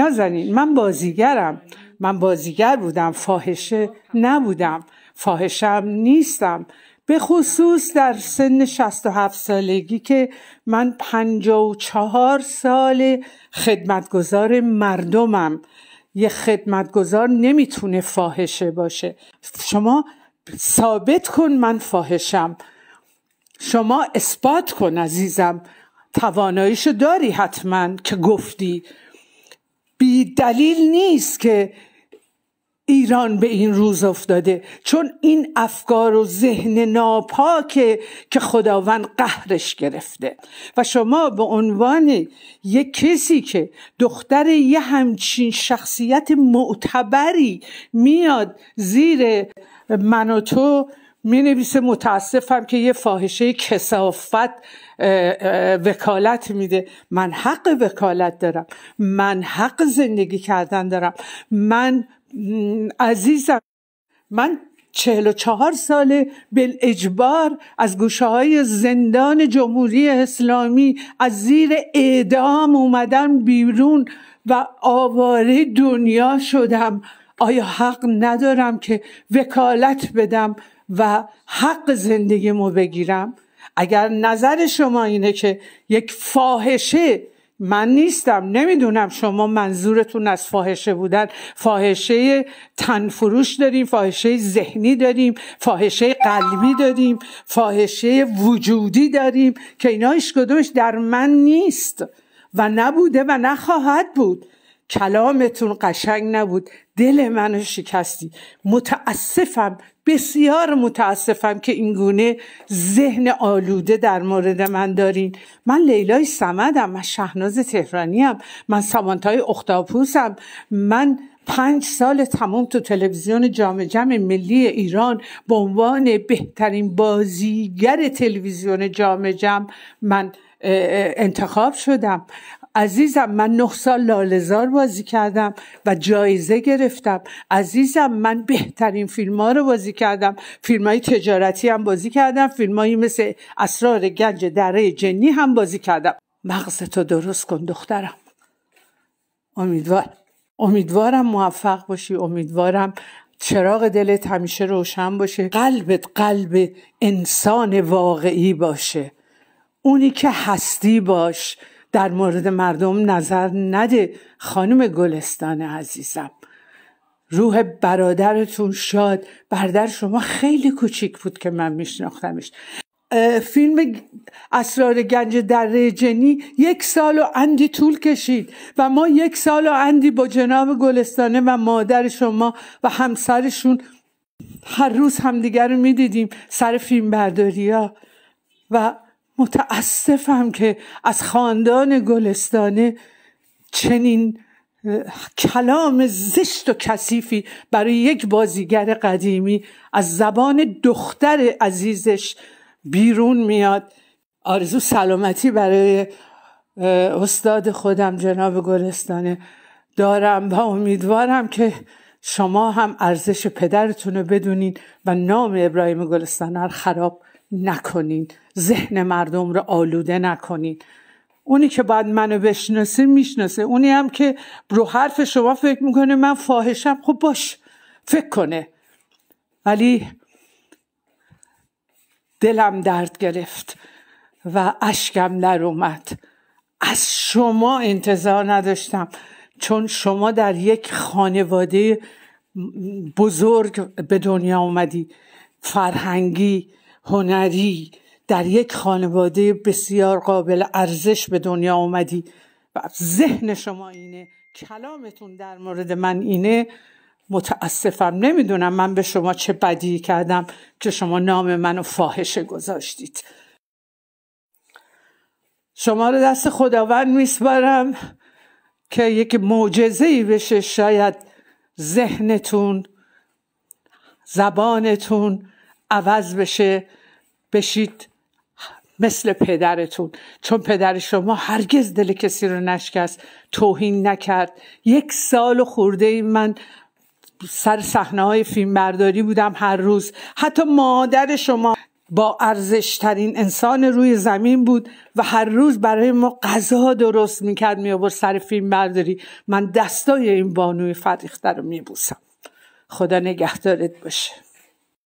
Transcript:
نزنین من بازیگرم من بازیگر بودم فاحشه نبودم فاحشم نیستم به خصوص در سن 67 سالگی که من 54 سال خدمتگذار مردمم یه خدمتگذار نمیتونه فاحشه باشه شما ثابت کن من فاحشم شما اثبات کن عزیزم تواناییشو داری حتما که گفتی بی دلیل نیست که ایران به این روز افتاده چون این افکار و ذهن ناپاکه که خداوند قهرش گرفته و شما به عنوان یک کسی که دختر یه همچین شخصیت معتبری میاد زیر من و تو می نویسه متاسفم که یه فاحشه کسافت وکالت میده من حق وکالت دارم من حق زندگی کردن دارم من عزیزم من چهل و چهار ساله بل اجبار از گوشه های زندان جمهوری اسلامی از زیر اعدام اومدم بیرون و آواره دنیا شدم آیا حق ندارم که وکالت بدم و حق زندگی بگیرم اگر نظر شما اینه که یک فاحشه من نیستم نمیدونم شما منظورتون از فاحشه بودن فاحشه تنفروش داریم فاحشه ذهنی داریم فاحشه قلبی داریم فاحشه وجودی داریم که اینا هیچ کدومش در من نیست و نبوده و نخواهد بود کلامتون قشنگ نبود دل منو شکستی متاسفم بسیار متاسفم که اینگونه ذهن آلوده در مورد من دارین من لیلای سمدم من شهناز تهرانیم من سامانتای اختاپوسم من پنج سال تمام تو تلویزیون جام جمع ملی ایران به عنوان بهترین بازیگر تلویزیون جام جمع من انتخاب شدم عزیزم من نه سال لالزار بازی کردم و جایزه گرفتم عزیزم من بهترین فیلم ها رو بازی کردم فیلم های تجارتی هم بازی کردم فیلم مثل اسرار گنج دره جنی هم بازی کردم تو درست کن دخترم امیدوار امیدوارم موفق باشی امیدوارم چراغ دلت همیشه روشن باشه قلبت قلب انسان واقعی باشه اونی که هستی باش در مورد مردم نظر نده خانم گلستان عزیزم روح برادرتون شاد برادر شما خیلی کوچیک بود که من میشناختمش فیلم اسرار گنج در ریجنی یک سال و اندی طول کشید و ما یک سال و اندی با جناب گلستانه و مادر شما و همسرشون هر روز همدیگر رو میدیدیم سر فیلم برداری ها و متاسفم که از خاندان گلستانه چنین کلام زشت و کثیفی برای یک بازیگر قدیمی از زبان دختر عزیزش بیرون میاد آرزو سلامتی برای استاد خودم جناب گلستانه دارم و امیدوارم که شما هم ارزش پدرتون رو بدونین و نام ابراهیم گلستانه رو خراب نکنین ذهن مردم رو آلوده نکنین اونی که باید منو بشناسه میشناسه اونی هم که رو حرف شما فکر میکنه من فاحشم خب باش فکر کنه ولی دلم درد گرفت و اشکم در اومد از شما انتظار نداشتم چون شما در یک خانواده بزرگ به دنیا اومدی فرهنگی هنری در یک خانواده بسیار قابل ارزش به دنیا اومدی و ذهن شما اینه کلامتون در مورد من اینه متاسفم نمیدونم من به شما چه بدی کردم که شما نام منو فاحشه گذاشتید شما رو دست خداوند میسپارم که یک معجزه ای بشه شاید ذهنتون زبانتون عوض بشه بشید مثل پدرتون چون پدر شما هرگز دل کسی رو نشکست توهین نکرد یک سال خورده ای من سر صحنه های فیلم برداری بودم هر روز حتی مادر شما با ارزشترین انسان روی زمین بود و هر روز برای ما غذا درست میکرد میابر سر فیلم برداری من دستای این بانوی فریخته رو میبوسم خدا نگهدارت باشه